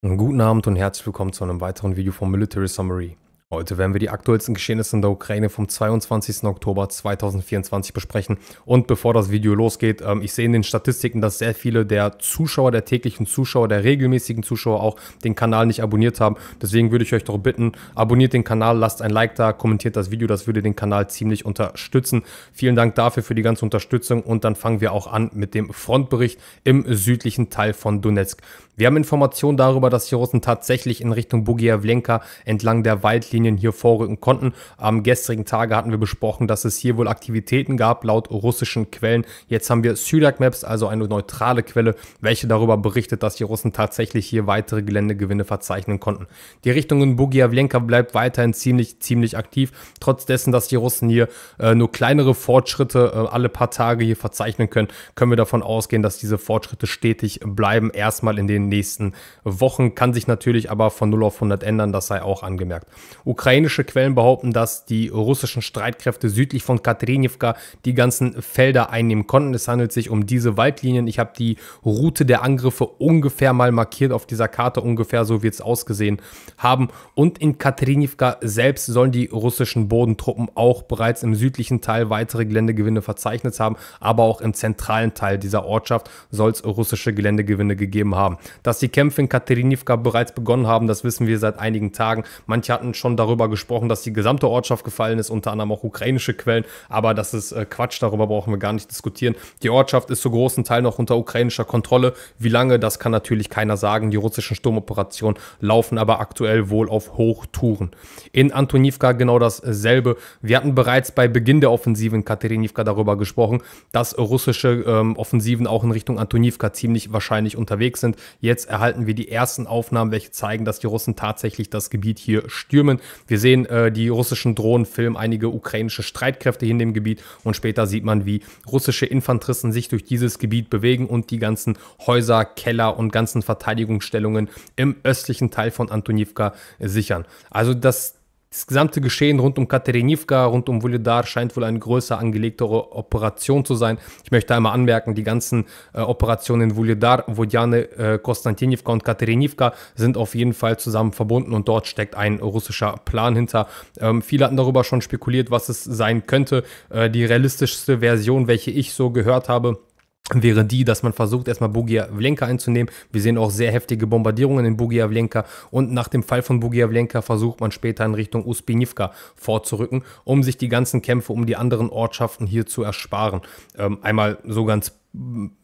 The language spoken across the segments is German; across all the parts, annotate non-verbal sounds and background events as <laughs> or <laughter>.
Guten Abend und herzlich willkommen zu einem weiteren Video vom Military Summary. Heute werden wir die aktuellsten Geschehnisse in der Ukraine vom 22. Oktober 2024 besprechen. Und bevor das Video losgeht, ähm, ich sehe in den Statistiken, dass sehr viele der Zuschauer, der täglichen Zuschauer, der regelmäßigen Zuschauer auch den Kanal nicht abonniert haben. Deswegen würde ich euch doch bitten, abonniert den Kanal, lasst ein Like da, kommentiert das Video, das würde den Kanal ziemlich unterstützen. Vielen Dank dafür für die ganze Unterstützung und dann fangen wir auch an mit dem Frontbericht im südlichen Teil von Donetsk. Wir haben Informationen darüber, dass die Russen tatsächlich in Richtung Bugievlenka entlang der Waldlinien hier vorrücken konnten. Am gestrigen Tage hatten wir besprochen, dass es hier wohl Aktivitäten gab, laut russischen Quellen. Jetzt haben wir Sydak Maps, also eine neutrale Quelle, welche darüber berichtet, dass die Russen tatsächlich hier weitere Geländegewinne verzeichnen konnten. Die Richtung in Bugievlenka bleibt weiterhin ziemlich, ziemlich aktiv, trotz dessen, dass die Russen hier äh, nur kleinere Fortschritte äh, alle paar Tage hier verzeichnen können, können wir davon ausgehen, dass diese Fortschritte stetig bleiben, erstmal in den nächsten Wochen, kann sich natürlich aber von 0 auf 100 ändern, das sei auch angemerkt. Ukrainische Quellen behaupten, dass die russischen Streitkräfte südlich von Katrinivka die ganzen Felder einnehmen konnten. Es handelt sich um diese Waldlinien. Ich habe die Route der Angriffe ungefähr mal markiert auf dieser Karte, ungefähr so wird es ausgesehen haben. Und in Katrinivka selbst sollen die russischen Bodentruppen auch bereits im südlichen Teil weitere Geländegewinne verzeichnet haben, aber auch im zentralen Teil dieser Ortschaft soll es russische Geländegewinne gegeben haben. Dass die Kämpfe in Katerinivka bereits begonnen haben, das wissen wir seit einigen Tagen. Manche hatten schon darüber gesprochen, dass die gesamte Ortschaft gefallen ist, unter anderem auch ukrainische Quellen. Aber das ist äh, Quatsch, darüber brauchen wir gar nicht diskutieren. Die Ortschaft ist zu großen Teil noch unter ukrainischer Kontrolle. Wie lange, das kann natürlich keiner sagen. Die russischen Sturmoperationen laufen aber aktuell wohl auf Hochtouren. In Antonivka genau dasselbe. Äh, wir hatten bereits bei Beginn der Offensive in Katerinivka darüber gesprochen, dass russische ähm, Offensiven auch in Richtung Antonivka ziemlich wahrscheinlich unterwegs sind. Je Jetzt erhalten wir die ersten Aufnahmen, welche zeigen, dass die Russen tatsächlich das Gebiet hier stürmen. Wir sehen, äh, die russischen Drohnen filmen einige ukrainische Streitkräfte hier in dem Gebiet und später sieht man, wie russische Infanteristen sich durch dieses Gebiet bewegen und die ganzen Häuser, Keller und ganzen Verteidigungsstellungen im östlichen Teil von Antonivka sichern. Also das das gesamte Geschehen rund um Katerinivka, rund um Vuledar scheint wohl eine größer angelegtere Operation zu sein. Ich möchte einmal anmerken, die ganzen äh, Operationen in Vuledar, Vodjane, äh, Konstantinivka und Katerinivka sind auf jeden Fall zusammen verbunden und dort steckt ein russischer Plan hinter. Ähm, viele hatten darüber schon spekuliert, was es sein könnte. Äh, die realistischste Version, welche ich so gehört habe, wäre die, dass man versucht, erstmal Bugiavlenka einzunehmen. Wir sehen auch sehr heftige Bombardierungen in Bugiavlenka und nach dem Fall von Bugiavlenka versucht man später in Richtung Uspinivka vorzurücken, um sich die ganzen Kämpfe um die anderen Ortschaften hier zu ersparen. Ähm, einmal so ganz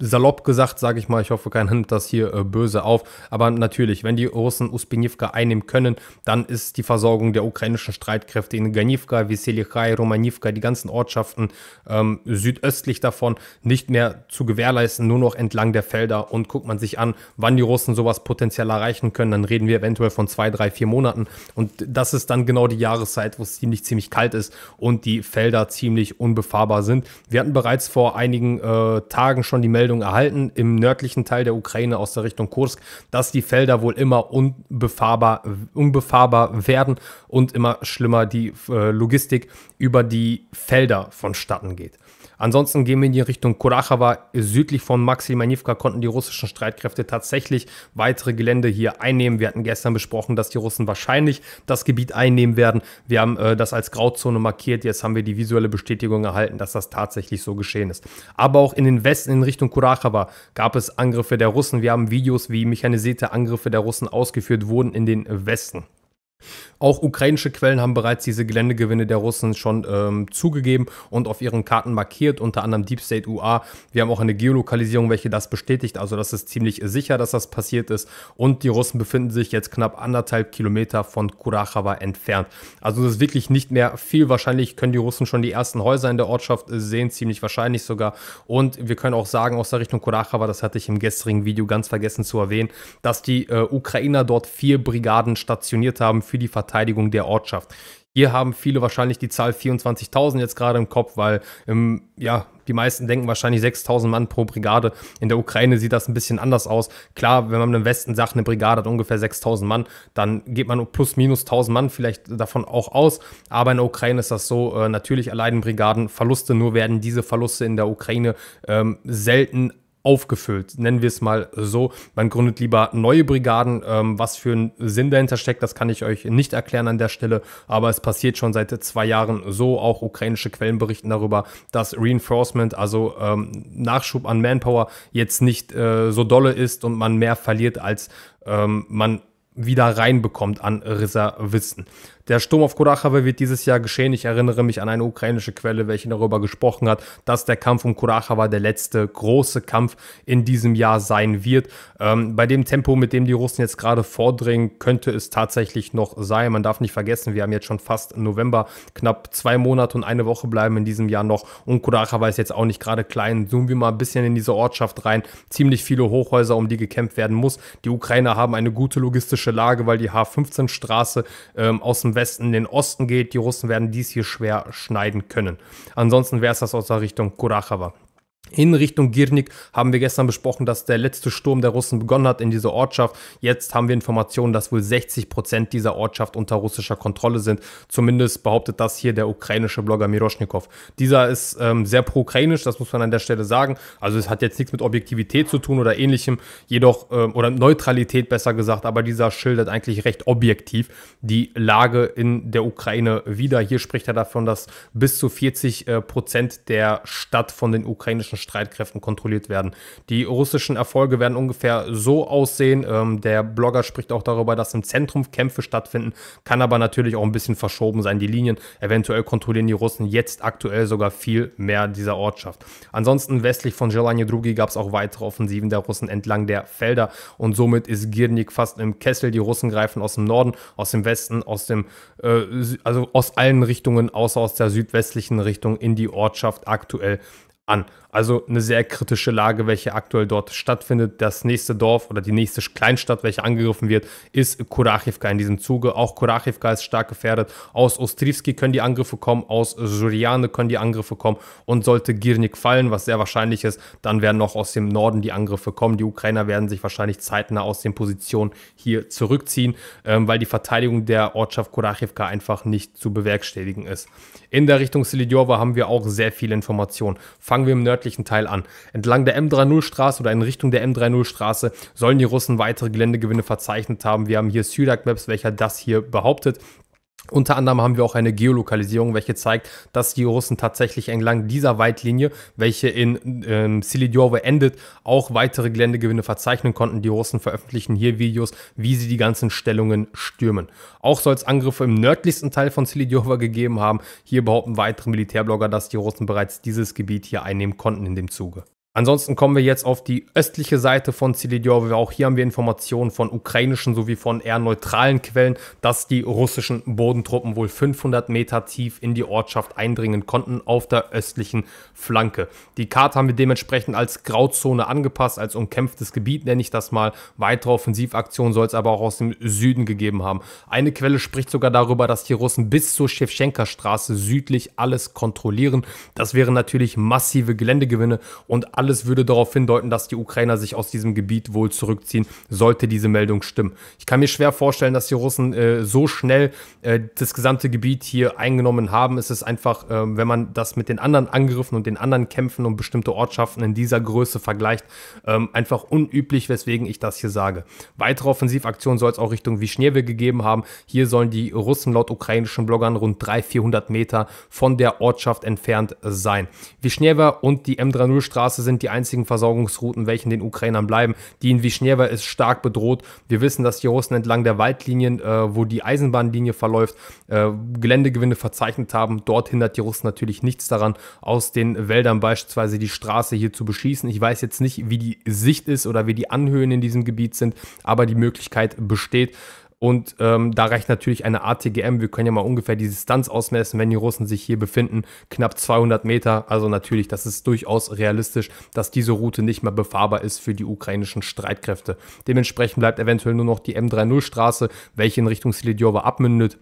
salopp gesagt, sage ich mal, ich hoffe, keiner nimmt das hier äh, böse auf, aber natürlich, wenn die Russen Uspinivka einnehmen können, dann ist die Versorgung der ukrainischen Streitkräfte in Ganivka, Veselichai, Romanivka, die ganzen Ortschaften ähm, südöstlich davon nicht mehr zu gewährleisten, nur noch entlang der Felder und guckt man sich an, wann die Russen sowas potenziell erreichen können, dann reden wir eventuell von zwei, drei, vier Monaten und das ist dann genau die Jahreszeit, wo es ziemlich, ziemlich kalt ist und die Felder ziemlich unbefahrbar sind. Wir hatten bereits vor einigen äh, Tagen schon die Meldung erhalten, im nördlichen Teil der Ukraine aus der Richtung Kursk, dass die Felder wohl immer unbefahrbar, unbefahrbar werden und immer schlimmer die äh, Logistik über die Felder vonstatten geht. Ansonsten gehen wir in die Richtung Kurachava. Südlich von Maximanivka konnten die russischen Streitkräfte tatsächlich weitere Gelände hier einnehmen. Wir hatten gestern besprochen, dass die Russen wahrscheinlich das Gebiet einnehmen werden. Wir haben äh, das als Grauzone markiert. Jetzt haben wir die visuelle Bestätigung erhalten, dass das tatsächlich so geschehen ist. Aber auch in den Westen in Richtung Kurachava gab es Angriffe der Russen. Wir haben Videos, wie mechanisierte Angriffe der Russen ausgeführt wurden in den Westen. Auch ukrainische Quellen haben bereits diese Geländegewinne der Russen schon ähm, zugegeben und auf ihren Karten markiert, unter anderem Deep State UA. Wir haben auch eine Geolokalisierung, welche das bestätigt, also das ist ziemlich sicher, dass das passiert ist. Und die Russen befinden sich jetzt knapp anderthalb Kilometer von Kurachava entfernt. Also das ist wirklich nicht mehr viel. Wahrscheinlich können die Russen schon die ersten Häuser in der Ortschaft äh, sehen, ziemlich wahrscheinlich sogar. Und wir können auch sagen, aus der Richtung Kurachava, das hatte ich im gestrigen Video ganz vergessen zu erwähnen, dass die äh, Ukrainer dort vier Brigaden stationiert haben für die Verteidigung Verteidigung der Ortschaft. Hier haben viele wahrscheinlich die Zahl 24.000 jetzt gerade im Kopf, weil ähm, ja, die meisten denken wahrscheinlich 6.000 Mann pro Brigade. In der Ukraine sieht das ein bisschen anders aus. Klar, wenn man im Westen sagt, eine Brigade hat ungefähr 6.000 Mann, dann geht man plus minus 1.000 Mann vielleicht davon auch aus. Aber in der Ukraine ist das so, äh, natürlich erleiden Brigaden Verluste, nur werden diese Verluste in der Ukraine ähm, selten aufgefüllt, nennen wir es mal so. Man gründet lieber neue Brigaden. Ähm, was für ein Sinn dahinter steckt, das kann ich euch nicht erklären an der Stelle, aber es passiert schon seit zwei Jahren so. Auch ukrainische Quellen berichten darüber, dass Reinforcement, also ähm, Nachschub an Manpower, jetzt nicht äh, so dolle ist und man mehr verliert, als ähm, man wieder reinbekommt an Reservisten. Der Sturm auf Kurachawe wird dieses Jahr geschehen. Ich erinnere mich an eine ukrainische Quelle, welche darüber gesprochen hat, dass der Kampf um Kurachawa der letzte große Kampf in diesem Jahr sein wird. Ähm, bei dem Tempo, mit dem die Russen jetzt gerade vordringen, könnte es tatsächlich noch sein. Man darf nicht vergessen, wir haben jetzt schon fast November, knapp zwei Monate und eine Woche bleiben in diesem Jahr noch. Und Kurachawa ist jetzt auch nicht gerade klein. Zoomen wir mal ein bisschen in diese Ortschaft rein. Ziemlich viele Hochhäuser, um die gekämpft werden muss. Die Ukrainer haben eine gute logistische Lage, weil die H15-Straße ähm, aus dem Westen in den Osten geht. Die Russen werden dies hier schwer schneiden können. Ansonsten wäre es das aus der Richtung Kurachawa in Richtung Girnik haben wir gestern besprochen, dass der letzte Sturm der Russen begonnen hat in dieser Ortschaft. Jetzt haben wir Informationen, dass wohl 60 Prozent dieser Ortschaft unter russischer Kontrolle sind. Zumindest behauptet das hier der ukrainische Blogger Miroschnikow. Dieser ist ähm, sehr pro-ukrainisch, das muss man an der Stelle sagen. Also es hat jetzt nichts mit Objektivität zu tun oder ähnlichem, jedoch, ähm, oder Neutralität besser gesagt, aber dieser schildert eigentlich recht objektiv die Lage in der Ukraine wieder. Hier spricht er davon, dass bis zu 40 äh, Prozent der Stadt von den ukrainischen russischen Streitkräften kontrolliert werden. Die russischen Erfolge werden ungefähr so aussehen. Ähm, der Blogger spricht auch darüber, dass im Zentrum Kämpfe stattfinden, kann aber natürlich auch ein bisschen verschoben sein. Die Linien eventuell kontrollieren die Russen jetzt aktuell sogar viel mehr dieser Ortschaft. Ansonsten westlich von Jelanje gab es auch weitere Offensiven der Russen entlang der Felder und somit ist Girnik fast im Kessel. Die Russen greifen aus dem Norden, aus dem Westen, aus dem äh, also aus allen Richtungen außer aus der südwestlichen Richtung in die Ortschaft aktuell an. Also eine sehr kritische Lage, welche aktuell dort stattfindet. Das nächste Dorf oder die nächste Kleinstadt, welche angegriffen wird, ist Kurachivka in diesem Zuge. Auch Kurachivka ist stark gefährdet. Aus Ostrivski können die Angriffe kommen, aus Suriane können die Angriffe kommen und sollte Girnik fallen, was sehr wahrscheinlich ist, dann werden noch aus dem Norden die Angriffe kommen. Die Ukrainer werden sich wahrscheinlich zeitnah aus den Positionen hier zurückziehen, ähm, weil die Verteidigung der Ortschaft Kurachivka einfach nicht zu bewerkstelligen ist. In der Richtung Silidjova haben wir auch sehr viele Informationen. Fangen wir im nördlichen nördlichen Teil an. Entlang der M30-Straße oder in Richtung der M30-Straße sollen die Russen weitere Geländegewinne verzeichnet haben. Wir haben hier Sydak Maps, welcher das hier behauptet. Unter anderem haben wir auch eine Geolokalisierung, welche zeigt, dass die Russen tatsächlich entlang dieser Weitlinie, welche in ähm, Silidjovo endet, auch weitere Geländegewinne verzeichnen konnten. Die Russen veröffentlichen hier Videos, wie sie die ganzen Stellungen stürmen. Auch soll es Angriffe im nördlichsten Teil von Silidjovo gegeben haben. Hier behaupten weitere Militärblogger, dass die Russen bereits dieses Gebiet hier einnehmen konnten in dem Zuge. Ansonsten kommen wir jetzt auf die östliche Seite von Zilidjow. Auch hier haben wir Informationen von ukrainischen sowie von eher neutralen Quellen, dass die russischen Bodentruppen wohl 500 Meter tief in die Ortschaft eindringen konnten auf der östlichen Flanke. Die Karte haben wir dementsprechend als Grauzone angepasst, als umkämpftes Gebiet nenne ich das mal. Weitere Offensivaktionen soll es aber auch aus dem Süden gegeben haben. Eine Quelle spricht sogar darüber, dass die Russen bis zur Schewtschenka-Straße südlich alles kontrollieren. Das wären natürlich massive Geländegewinne und alles alles würde darauf hindeuten, dass die Ukrainer sich aus diesem Gebiet wohl zurückziehen, sollte diese Meldung stimmen. Ich kann mir schwer vorstellen, dass die Russen äh, so schnell äh, das gesamte Gebiet hier eingenommen haben. Es ist einfach, äh, wenn man das mit den anderen Angriffen und den anderen Kämpfen um bestimmte Ortschaften in dieser Größe vergleicht, ähm, einfach unüblich, weswegen ich das hier sage. Weitere Offensivaktionen soll es auch Richtung Wischnewe gegeben haben. Hier sollen die Russen laut ukrainischen Bloggern rund 300, 400 Meter von der Ortschaft entfernt sein. Wischnewe und die M30-Straße sind sind die einzigen Versorgungsrouten, welchen den Ukrainern bleiben. Die in Wischnewa ist stark bedroht. Wir wissen, dass die Russen entlang der Waldlinien, äh, wo die Eisenbahnlinie verläuft, äh, Geländegewinne verzeichnet haben. Dort hindert die Russen natürlich nichts daran, aus den Wäldern beispielsweise die Straße hier zu beschießen. Ich weiß jetzt nicht, wie die Sicht ist oder wie die Anhöhen in diesem Gebiet sind, aber die Möglichkeit besteht. Und ähm, da reicht natürlich eine ATGM. Wir können ja mal ungefähr die Distanz ausmessen, wenn die Russen sich hier befinden. Knapp 200 Meter. Also natürlich, das ist durchaus realistisch, dass diese Route nicht mehr befahrbar ist für die ukrainischen Streitkräfte. Dementsprechend bleibt eventuell nur noch die M30-Straße, welche in Richtung Silidjova abmündet.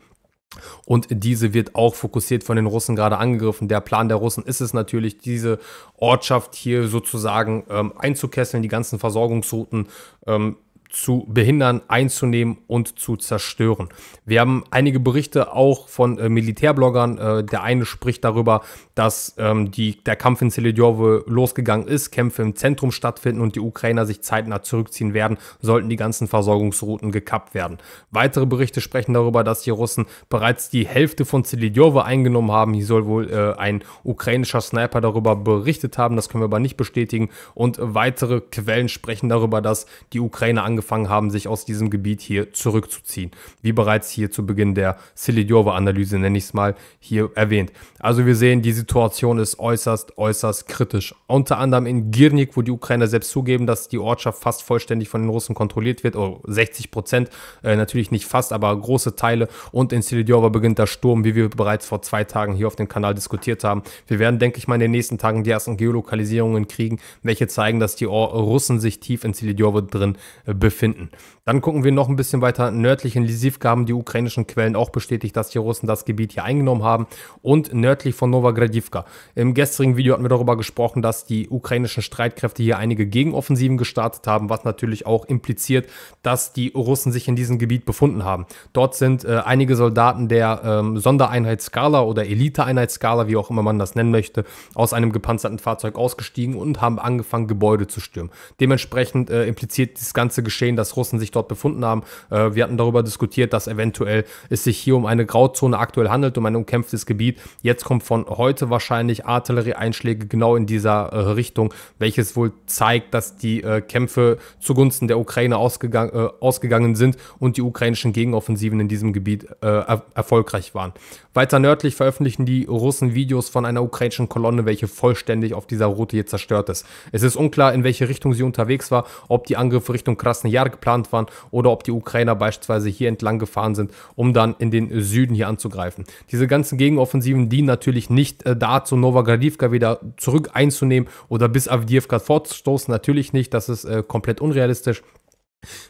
Und diese wird auch fokussiert von den Russen gerade angegriffen. Der Plan der Russen ist es natürlich, diese Ortschaft hier sozusagen ähm, einzukesseln, die ganzen Versorgungsrouten ähm, zu behindern, einzunehmen und zu zerstören. Wir haben einige Berichte auch von äh, Militärbloggern. Äh, der eine spricht darüber, dass ähm, die, der Kampf in Seledjovo losgegangen ist, Kämpfe im Zentrum stattfinden und die Ukrainer sich zeitnah zurückziehen werden, sollten die ganzen Versorgungsrouten gekappt werden. Weitere Berichte sprechen darüber, dass die Russen bereits die Hälfte von Seledjovo eingenommen haben. Hier soll wohl äh, ein ukrainischer Sniper darüber berichtet haben, das können wir aber nicht bestätigen. Und weitere Quellen sprechen darüber, dass die Ukraine angefangen angefangen haben, sich aus diesem Gebiet hier zurückzuziehen. Wie bereits hier zu Beginn der Silidiova-Analyse, nenne ich es mal, hier erwähnt. Also wir sehen, die Situation ist äußerst, äußerst kritisch. Unter anderem in Girnik, wo die Ukrainer selbst zugeben, dass die Ortschaft fast vollständig von den Russen kontrolliert wird, oh, 60 Prozent, äh, natürlich nicht fast, aber große Teile. Und in Silidiova beginnt der Sturm, wie wir bereits vor zwei Tagen hier auf dem Kanal diskutiert haben. Wir werden, denke ich mal, in den nächsten Tagen die ersten Geolokalisierungen kriegen, welche zeigen, dass die Russen sich tief in Silidiova drin äh, befinden befinden. Dann gucken wir noch ein bisschen weiter nördlich in Lisivka haben die ukrainischen Quellen auch bestätigt, dass die Russen das Gebiet hier eingenommen haben und nördlich von Novogradivka. Im gestrigen Video hatten wir darüber gesprochen, dass die ukrainischen Streitkräfte hier einige Gegenoffensiven gestartet haben, was natürlich auch impliziert, dass die Russen sich in diesem Gebiet befunden haben. Dort sind äh, einige Soldaten der ähm, Sondereinheit Skala oder Eliteeinheit Skala, wie auch immer man das nennen möchte, aus einem gepanzerten Fahrzeug ausgestiegen und haben angefangen, Gebäude zu stürmen. Dementsprechend äh, impliziert das ganze Geschehen geschehen, dass Russen sich dort befunden haben. Äh, wir hatten darüber diskutiert, dass eventuell es sich hier um eine Grauzone aktuell handelt, um ein umkämpftes Gebiet. Jetzt kommt von heute wahrscheinlich Artillerieeinschläge genau in dieser äh, Richtung, welches wohl zeigt, dass die äh, Kämpfe zugunsten der Ukraine ausgegang, äh, ausgegangen sind und die ukrainischen Gegenoffensiven in diesem Gebiet äh, er erfolgreich waren. Weiter nördlich veröffentlichen die Russen Videos von einer ukrainischen Kolonne, welche vollständig auf dieser Route hier zerstört ist. Es ist unklar, in welche Richtung sie unterwegs war, ob die Angriffe Richtung Krasny Jahre geplant waren oder ob die Ukrainer beispielsweise hier entlang gefahren sind, um dann in den Süden hier anzugreifen. Diese ganzen Gegenoffensiven dienen natürlich nicht äh, dazu, Novogradivka wieder zurück einzunehmen oder bis Avdiivka fortzustoßen. Natürlich nicht, das ist äh, komplett unrealistisch.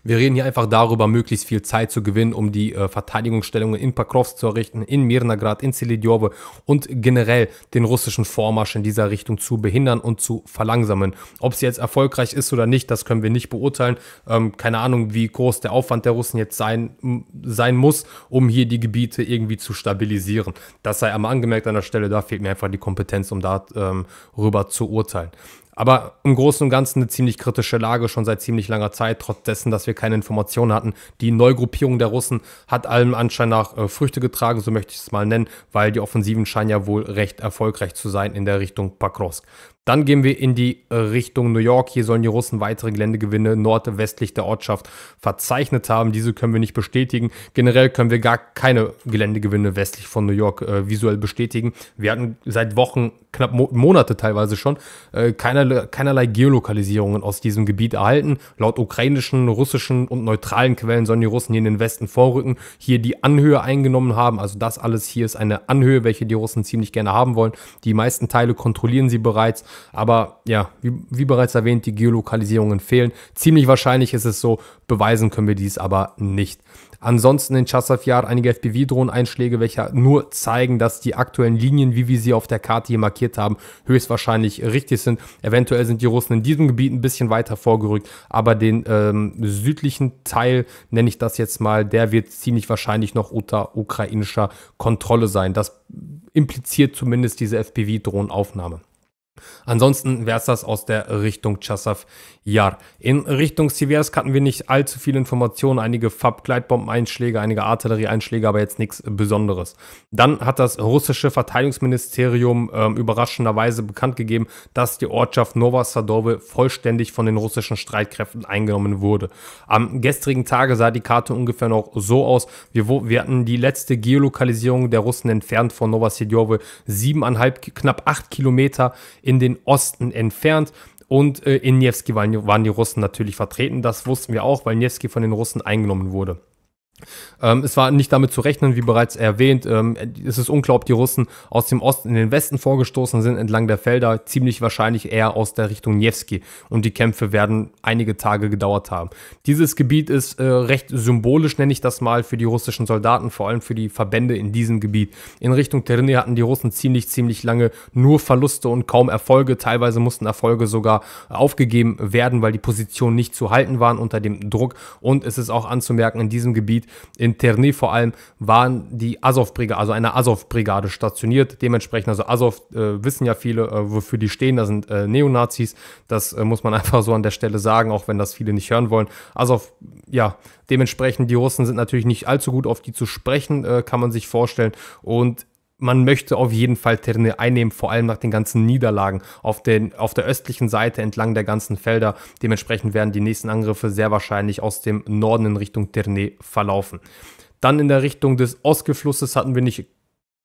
Wir reden hier einfach darüber, möglichst viel Zeit zu gewinnen, um die äh, Verteidigungsstellungen in Pakrovsk zu errichten, in Mirnagrad, in Seledjove und generell den russischen Vormarsch in dieser Richtung zu behindern und zu verlangsamen. Ob es jetzt erfolgreich ist oder nicht, das können wir nicht beurteilen. Ähm, keine Ahnung, wie groß der Aufwand der Russen jetzt sein, sein muss, um hier die Gebiete irgendwie zu stabilisieren. Das sei einmal angemerkt an der Stelle, da fehlt mir einfach die Kompetenz, um darüber ähm, zu urteilen. Aber im Großen und Ganzen eine ziemlich kritische Lage schon seit ziemlich langer Zeit, trotz dessen, dass wir keine Informationen hatten. Die Neugruppierung der Russen hat allem Anschein nach äh, Früchte getragen, so möchte ich es mal nennen, weil die Offensiven scheinen ja wohl recht erfolgreich zu sein in der Richtung Pakrovsk. Dann gehen wir in die äh, Richtung New York. Hier sollen die Russen weitere Geländegewinne nordwestlich der Ortschaft verzeichnet haben. Diese können wir nicht bestätigen. Generell können wir gar keine Geländegewinne westlich von New York äh, visuell bestätigen. Wir hatten seit Wochen, knapp Mo Monate teilweise schon, äh, keinerlei, keinerlei Geolokalisierungen aus diesem Gebiet erhalten. Laut ukrainischen, russischen und neutralen Quellen sollen die Russen hier in den Westen vorrücken, hier die Anhöhe eingenommen haben. Also das alles hier ist eine Anhöhe, welche die Russen ziemlich gerne haben wollen. Die meisten Teile kontrollieren sie bereits. Aber ja, wie, wie bereits erwähnt, die Geolokalisierungen fehlen. Ziemlich wahrscheinlich ist es so, beweisen können wir dies aber nicht. Ansonsten in Chasafjar einige FPV-Drohneneinschläge, welche nur zeigen, dass die aktuellen Linien, wie wir sie auf der Karte hier markiert haben, höchstwahrscheinlich richtig sind. Eventuell sind die Russen in diesem Gebiet ein bisschen weiter vorgerückt, aber den ähm, südlichen Teil, nenne ich das jetzt mal, der wird ziemlich wahrscheinlich noch unter ukrainischer Kontrolle sein. Das impliziert zumindest diese FPV-Drohnenaufnahme. Ansonsten wäre es das aus der Richtung Chassav Yar. In Richtung Siversk hatten wir nicht allzu viele Informationen, einige Fab-Gleitbombeneinschläge, einige Artillerieeinschläge, aber jetzt nichts Besonderes. Dann hat das russische Verteidigungsministerium äh, überraschenderweise bekannt gegeben, dass die Ortschaft Novosadove vollständig von den russischen Streitkräften eingenommen wurde. Am gestrigen Tage sah die Karte ungefähr noch so aus. Wir, wir hatten die letzte Geolokalisierung der Russen entfernt von Novosidove, siebeneinhalb, knapp acht Kilometer in den Osten entfernt. Und äh, in Nevsky waren, waren die Russen natürlich vertreten. Das wussten wir auch, weil Nevsky von den Russen eingenommen wurde. Ähm, es war nicht damit zu rechnen, wie bereits erwähnt. Ähm, es ist unglaublich, die Russen aus dem Osten in den Westen vorgestoßen sind, entlang der Felder, ziemlich wahrscheinlich eher aus der Richtung Niewski. Und die Kämpfe werden einige Tage gedauert haben. Dieses Gebiet ist äh, recht symbolisch, nenne ich das mal, für die russischen Soldaten, vor allem für die Verbände in diesem Gebiet. In Richtung Terni hatten die Russen ziemlich, ziemlich lange nur Verluste und kaum Erfolge. Teilweise mussten Erfolge sogar aufgegeben werden, weil die Positionen nicht zu halten waren unter dem Druck. Und es ist auch anzumerken, in diesem Gebiet in Terni vor allem waren die Azov-Brigade, also eine Azov-Brigade stationiert. Dementsprechend, also Azov äh, wissen ja viele, äh, wofür die stehen. Da sind äh, Neonazis. Das äh, muss man <laughs> einfach so an der Stelle sagen, auch wenn das viele nicht hören wollen. Azov, ja, dementsprechend, die Russen sind natürlich nicht allzu gut auf die zu sprechen, äh, kann man sich vorstellen. Und man möchte auf jeden Fall Terrain einnehmen, vor allem nach den ganzen Niederlagen auf, den, auf der östlichen Seite entlang der ganzen Felder. Dementsprechend werden die nächsten Angriffe sehr wahrscheinlich aus dem Norden in Richtung Terrain verlaufen. Dann in der Richtung des Ostgeflusses hatten wir nicht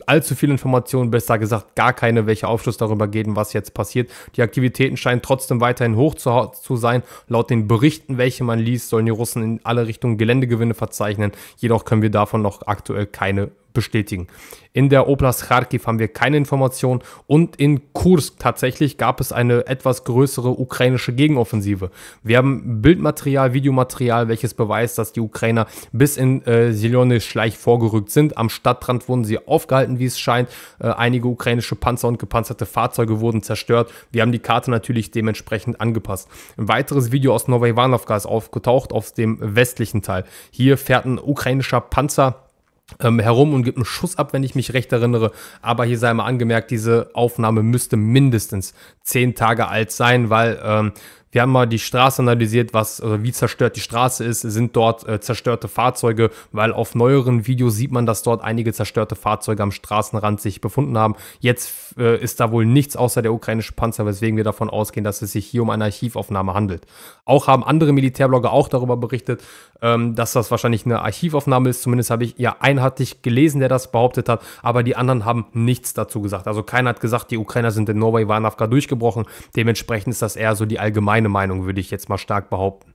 allzu viele Informationen, besser gesagt gar keine, welche Aufschluss darüber geben, was jetzt passiert. Die Aktivitäten scheinen trotzdem weiterhin hoch zu, zu sein. Laut den Berichten, welche man liest, sollen die Russen in alle Richtungen Geländegewinne verzeichnen. Jedoch können wir davon noch aktuell keine bestätigen. In der Oblast Kharkiv haben wir keine Informationen und in Kursk tatsächlich gab es eine etwas größere ukrainische Gegenoffensive. Wir haben Bildmaterial, Videomaterial, welches beweist, dass die Ukrainer bis in äh, Silone Schleich vorgerückt sind. Am Stadtrand wurden sie aufgehalten, wie es scheint. Äh, einige ukrainische Panzer und gepanzerte Fahrzeuge wurden zerstört. Wir haben die Karte natürlich dementsprechend angepasst. Ein weiteres Video aus Nova Ivanovka ist aufgetaucht, auf dem westlichen Teil. Hier fährt ein ukrainischer Panzer ähm, herum und gibt einen Schuss ab, wenn ich mich recht erinnere. Aber hier sei mal angemerkt, diese Aufnahme müsste mindestens zehn Tage alt sein, weil ähm, wir haben mal die Straße analysiert, was also wie zerstört die Straße ist. Sind dort äh, zerstörte Fahrzeuge? Weil auf neueren Videos sieht man, dass dort einige zerstörte Fahrzeuge am Straßenrand sich befunden haben. Jetzt äh, ist da wohl nichts außer der ukrainische Panzer, weswegen wir davon ausgehen, dass es sich hier um eine Archivaufnahme handelt. Auch haben andere Militärblogger auch darüber berichtet, ähm, dass das wahrscheinlich eine Archivaufnahme ist. Zumindest habe ich ja einen gelesen, der das behauptet hat, aber die anderen haben nichts dazu gesagt. Also keiner hat gesagt, die Ukrainer sind in Norway, waren durchgebrochen. Dementsprechend ist das eher so die allgemeine meine Meinung, würde ich jetzt mal stark behaupten.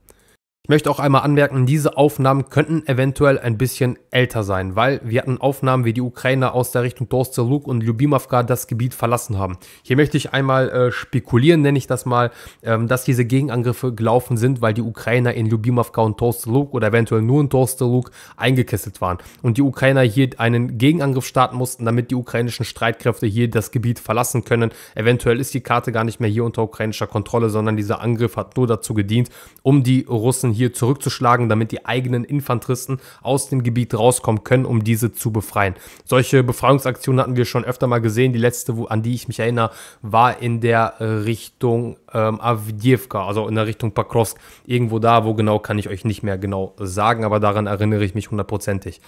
Ich möchte auch einmal anmerken, diese Aufnahmen könnten eventuell ein bisschen älter sein, weil wir hatten Aufnahmen, wie die Ukrainer aus der Richtung Dorsteluk und Lubimovka das Gebiet verlassen haben. Hier möchte ich einmal äh, spekulieren, nenne ich das mal, ähm, dass diese Gegenangriffe gelaufen sind, weil die Ukrainer in Lubimovka und Dorsteluk oder eventuell nur in Dorsteluk eingekesselt waren und die Ukrainer hier einen Gegenangriff starten mussten, damit die ukrainischen Streitkräfte hier das Gebiet verlassen können. Eventuell ist die Karte gar nicht mehr hier unter ukrainischer Kontrolle, sondern dieser Angriff hat nur dazu gedient, um die Russen hier zurückzuschlagen, damit die eigenen Infanteristen aus dem Gebiet rauskommen können, um diese zu befreien. Solche Befreiungsaktionen hatten wir schon öfter mal gesehen. Die letzte, wo, an die ich mich erinnere, war in der äh, Richtung ähm, Avdiivka, also in der Richtung Pakrovsk. Irgendwo da, wo genau, kann ich euch nicht mehr genau sagen, aber daran erinnere ich mich hundertprozentig.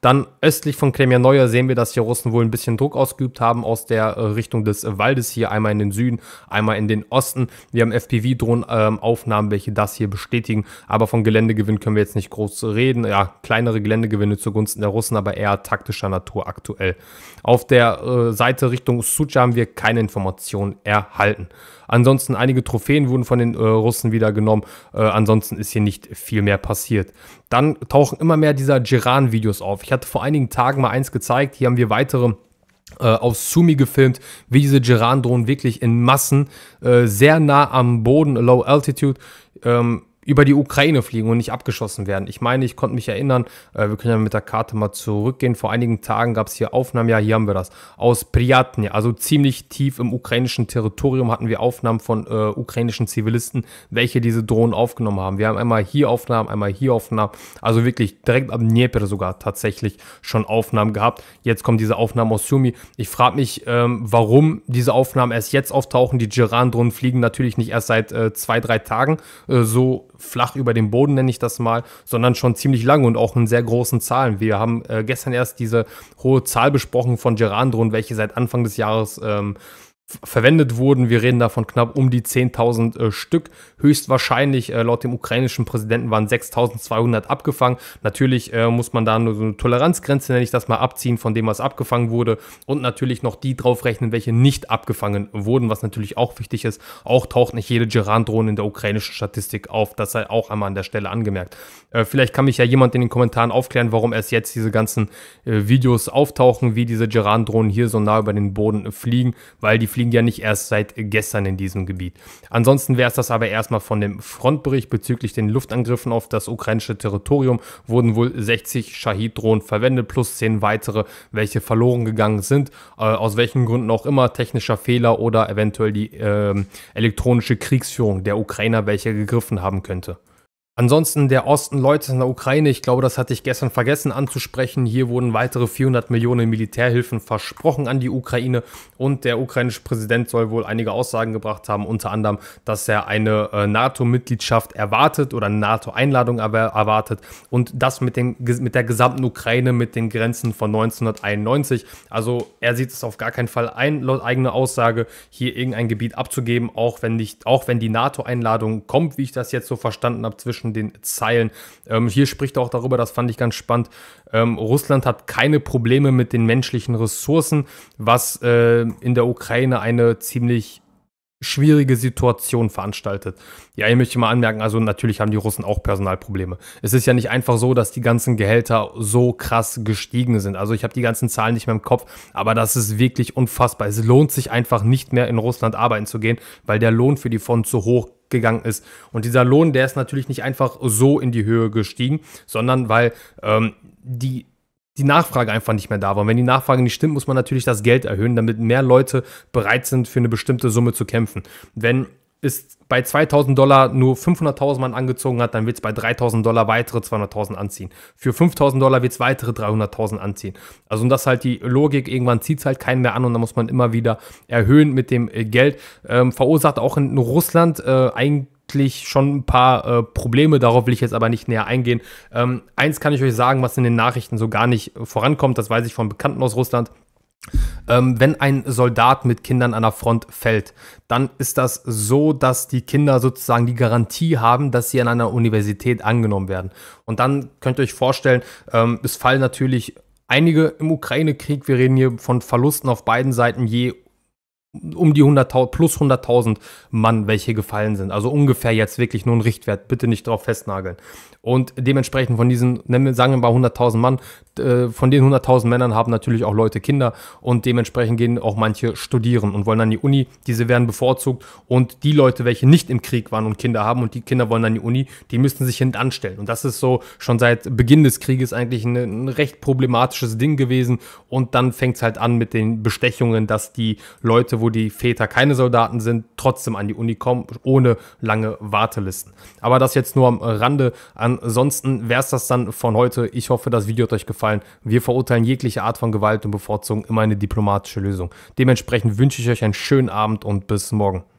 Dann östlich von Neuer sehen wir, dass die Russen wohl ein bisschen Druck ausgeübt haben aus der äh, Richtung des Waldes hier, einmal in den Süden, einmal in den Osten. Wir haben FPV-Drohnenaufnahmen, ähm, welche das hier bestätigen. Aber von Geländegewinn können wir jetzt nicht groß reden. Ja, kleinere Geländegewinne zugunsten der Russen, aber eher taktischer Natur aktuell. Auf der äh, Seite Richtung Sucha haben wir keine Informationen erhalten. Ansonsten einige Trophäen wurden von den äh, Russen wieder genommen. Äh, ansonsten ist hier nicht viel mehr passiert. Dann tauchen immer mehr dieser giran videos auf. Ich hatte vor einigen Tagen mal eins gezeigt. Hier haben wir weitere äh, auf Sumi gefilmt, wie diese Geran-Drohnen wirklich in Massen äh, sehr nah am Boden, Low Altitude, ähm, über die Ukraine fliegen und nicht abgeschossen werden. Ich meine, ich konnte mich erinnern, äh, wir können ja mit der Karte mal zurückgehen. Vor einigen Tagen gab es hier Aufnahmen, ja, hier haben wir das, aus Priatny, also ziemlich tief im ukrainischen Territorium hatten wir Aufnahmen von äh, ukrainischen Zivilisten, welche diese Drohnen aufgenommen haben. Wir haben einmal hier Aufnahmen, einmal hier Aufnahmen, also wirklich direkt am Dnieper sogar tatsächlich schon Aufnahmen gehabt. Jetzt kommen diese Aufnahmen aus Sumi. Ich frage mich, ähm, warum diese Aufnahmen erst jetzt auftauchen. Die Geran-Drohnen fliegen natürlich nicht erst seit äh, zwei, drei Tagen äh, so flach über dem Boden, nenne ich das mal, sondern schon ziemlich lang und auch in sehr großen Zahlen. Wir haben äh, gestern erst diese hohe Zahl besprochen von Gerandron, welche seit Anfang des Jahres ähm, verwendet wurden. Wir reden davon knapp um die 10.000 äh, Stück. Höchstwahrscheinlich, äh, laut dem ukrainischen Präsidenten, waren 6.200 abgefangen. Natürlich äh, muss man da nur so eine Toleranzgrenze, nenne ich das mal, abziehen von dem, was abgefangen wurde. Und natürlich noch die draufrechnen, welche nicht abgefangen wurden, was natürlich auch wichtig ist. Auch taucht nicht jede Geran-Drohne in der ukrainischen Statistik auf. Das sei auch einmal an der Stelle angemerkt. Äh, vielleicht kann mich ja jemand in den Kommentaren aufklären, warum erst jetzt diese ganzen äh, Videos auftauchen, wie diese Geran-Drohnen hier so nah über den Boden fliegen, weil die fliegen fliegen ja nicht erst seit gestern in diesem Gebiet. Ansonsten wäre es das aber erstmal von dem Frontbericht bezüglich den Luftangriffen auf das ukrainische Territorium wurden wohl 60 Shahid-Drohnen verwendet, plus 10 weitere, welche verloren gegangen sind. Äh, aus welchen Gründen auch immer, technischer Fehler oder eventuell die äh, elektronische Kriegsführung der Ukrainer, welche gegriffen haben könnte. Ansonsten der Osten, Leute in der Ukraine, ich glaube, das hatte ich gestern vergessen anzusprechen. Hier wurden weitere 400 Millionen Militärhilfen versprochen an die Ukraine und der ukrainische Präsident soll wohl einige Aussagen gebracht haben, unter anderem, dass er eine äh, NATO-Mitgliedschaft erwartet oder eine NATO-Einladung erwartet und das mit, den, mit der gesamten Ukraine, mit den Grenzen von 1991. Also er sieht es auf gar keinen Fall ein, laut eigener Aussage, hier irgendein Gebiet abzugeben, auch wenn, nicht, auch wenn die NATO-Einladung kommt, wie ich das jetzt so verstanden habe, zwischen zwischen den Zeilen. Ähm, hier spricht er auch darüber, das fand ich ganz spannend. Ähm, Russland hat keine Probleme mit den menschlichen Ressourcen, was äh, in der Ukraine eine ziemlich schwierige Situation veranstaltet. Ja, ich möchte mal anmerken, also natürlich haben die Russen auch Personalprobleme. Es ist ja nicht einfach so, dass die ganzen Gehälter so krass gestiegen sind. Also ich habe die ganzen Zahlen nicht mehr im Kopf, aber das ist wirklich unfassbar. Es lohnt sich einfach nicht mehr in Russland arbeiten zu gehen, weil der Lohn für die Fonds zu hoch gegangen ist. Und dieser Lohn, der ist natürlich nicht einfach so in die Höhe gestiegen, sondern weil ähm, die die Nachfrage einfach nicht mehr da war. Und wenn die Nachfrage nicht stimmt, muss man natürlich das Geld erhöhen, damit mehr Leute bereit sind, für eine bestimmte Summe zu kämpfen. Wenn es bei 2000 Dollar nur 500.000 Mann angezogen hat, dann wird es bei 3000 Dollar weitere 200.000 anziehen. Für 5000 Dollar wird es weitere 300.000 anziehen. Also, und das ist halt die Logik. Irgendwann zieht es halt keinen mehr an und dann muss man immer wieder erhöhen mit dem äh, Geld. Ähm, verursacht auch in Russland äh, eigentlich wirklich schon ein paar äh, Probleme, darauf will ich jetzt aber nicht näher eingehen. Ähm, eins kann ich euch sagen, was in den Nachrichten so gar nicht vorankommt, das weiß ich von Bekannten aus Russland. Ähm, wenn ein Soldat mit Kindern an der Front fällt, dann ist das so, dass die Kinder sozusagen die Garantie haben, dass sie an einer Universität angenommen werden. Und dann könnt ihr euch vorstellen, ähm, es fallen natürlich einige im Ukraine-Krieg. Wir reden hier von Verlusten auf beiden Seiten je um die 100.000 plus 100.000 Mann, welche gefallen sind. Also ungefähr jetzt wirklich nur ein Richtwert, bitte nicht drauf festnageln. Und dementsprechend von diesen, sagen wir mal 100.000 Mann, äh, von den 100.000 Männern haben natürlich auch Leute Kinder und dementsprechend gehen auch manche studieren und wollen an die Uni. Diese werden bevorzugt und die Leute, welche nicht im Krieg waren und Kinder haben und die Kinder wollen an die Uni, die müssten sich hinten anstellen. Und das ist so schon seit Beginn des Krieges eigentlich ein, ein recht problematisches Ding gewesen. Und dann fängt es halt an mit den Bestechungen, dass die Leute wo die Väter keine Soldaten sind, trotzdem an die Uni kommen, ohne lange Wartelisten. Aber das jetzt nur am Rande. Ansonsten wäre es das dann von heute. Ich hoffe, das Video hat euch gefallen. Wir verurteilen jegliche Art von Gewalt und bevorzugen immer eine diplomatische Lösung. Dementsprechend wünsche ich euch einen schönen Abend und bis morgen.